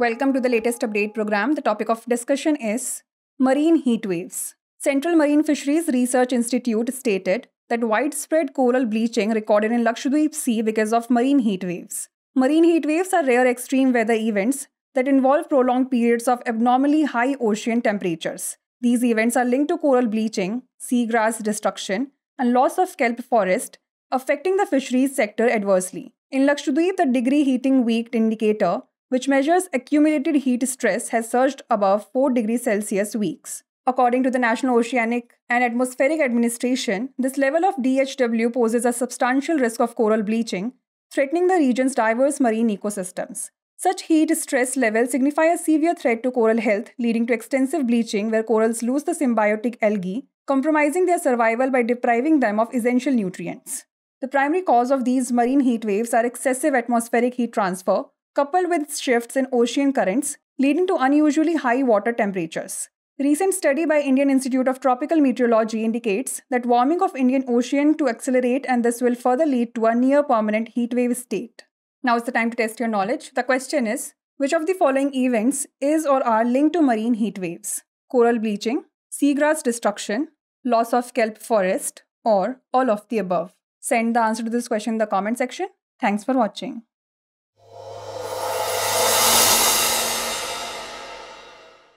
Welcome to the latest update program. The topic of discussion is marine heat waves. Central Marine Fisheries Research Institute stated that widespread coral bleaching recorded in Lakshadweep Sea because of marine heat waves. Marine heat waves are rare extreme weather events that involve prolonged periods of abnormally high ocean temperatures. These events are linked to coral bleaching, seagrass destruction, and loss of kelp forest, affecting the fisheries sector adversely. In Lakshadweep, the degree heating week indicator which measures accumulated heat stress, has surged above 4 degrees Celsius weeks. According to the National Oceanic and Atmospheric Administration, this level of DHW poses a substantial risk of coral bleaching, threatening the region's diverse marine ecosystems. Such heat stress levels signify a severe threat to coral health, leading to extensive bleaching where corals lose the symbiotic algae, compromising their survival by depriving them of essential nutrients. The primary cause of these marine heat waves are excessive atmospheric heat transfer, coupled with shifts in ocean currents, leading to unusually high water temperatures. Recent study by Indian Institute of Tropical Meteorology indicates that warming of Indian Ocean to accelerate and this will further lead to a near permanent heatwave state. Now is the time to test your knowledge. The question is, which of the following events is or are linked to marine heat waves? Coral bleaching, seagrass destruction, loss of kelp forest, or all of the above? Send the answer to this question in the comment section. Thanks for watching.